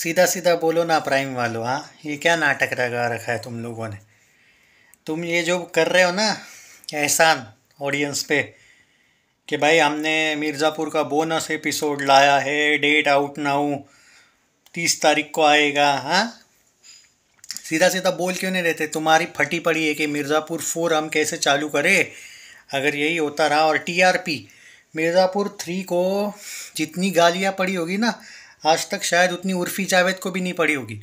सीधा सीधा बोलो ना प्राइम वालों हाँ ये क्या नाटक लगा रखा है तुम लोगों ने तुम ये जो कर रहे हो ना एहसान ऑडियंस पे कि भाई हमने मिर्ज़ापुर का बोनस एपिसोड लाया है डेट आउट नाउ तीस तारीख को आएगा हाँ सीधा सीधा बोल क्यों नहीं रहते तुम्हारी फटी पड़ी है कि मिर्ज़ापुर फोर हम कैसे चालू करें अगर यही होता रहा और टीआरपी मिर्ज़ापुर थ्री को जितनी गालियाँ पड़ी होगी ना आज तक शायद उतनी उर्फी जावेद को भी नहीं पड़ी होगी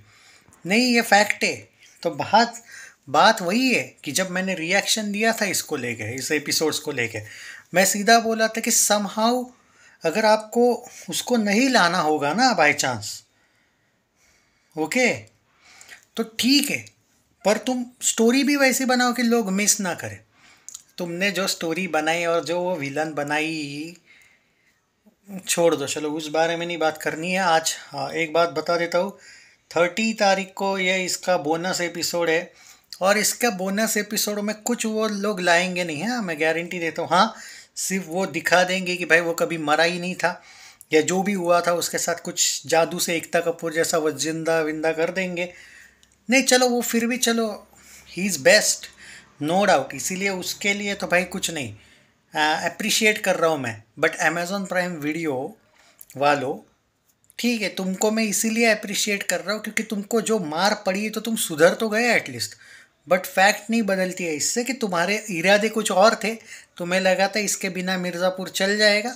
नहीं ये फैक्ट है तो बात बात वही है कि जब मैंने रिएक्शन दिया था इसको लेके इस एपिसोड्स को लेके मैं सीधा बोला था कि समहाउ अगर आपको उसको नहीं लाना होगा ना बाई चांस ओके तो ठीक है पर तुम स्टोरी भी वैसी बनाओ कि लोग मिस ना करें तुमने जो स्टोरी बनाई और जो वो विलन बनाई छोड़ दो चलो उस बारे में नहीं बात करनी है आज हाँ एक बात बता देता हूँ थर्टी तारीख को यह इसका बोनस एपिसोड है और इसका बोनस एपिसोड में कुछ वो लोग लाएंगे नहीं हैं हाँ, मैं गारंटी देता हूँ हाँ सिर्फ वो दिखा देंगे कि भाई वो कभी मरा ही नहीं था या जो भी हुआ था उसके साथ कुछ जादू से एकता कपूर जैसा वो जिंदा विंदा कर देंगे नहीं चलो वो फिर भी चलो he is best no doubt इसीलिए उसके लिए तो भाई कुछ नहीं अप्रिशिएट uh, कर रहा हूँ मैं बट अमेज़ोन प्राइम वीडियो वालों ठीक है तुमको मैं इसीलिए अप्रिशिएट कर रहा हूँ क्योंकि तुमको जो मार पड़ी है तो तुम सुधर तो गए एटलीस्ट बट फैक्ट नहीं बदलती है इससे कि तुम्हारे इरादे कुछ और थे तुम्हें तो लगा था इसके बिना मिर्ज़ापुर चल जाएगा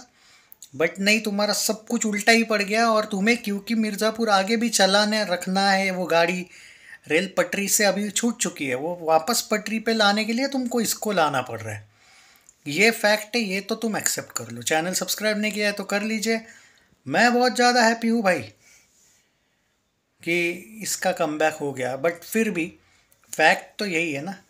बट नहीं तुम्हारा सब कुछ उल्टा ही पड़ गया और तुम्हें क्योंकि मिर्ज़ापुर आगे भी चलाने रखना है वो गाड़ी रेल पटरी से अभी छूट चुकी है वो वापस पटरी पे लाने के लिए तुमको इसको लाना पड़ रहा है ये फैक्ट है ये तो तुम एक्सेप्ट कर लो चैनल सब्सक्राइब नहीं किया है तो कर लीजिए मैं बहुत ज़्यादा हैप्पी हूँ भाई कि इसका कम हो गया बट फिर भी फैक्ट तो यही है ना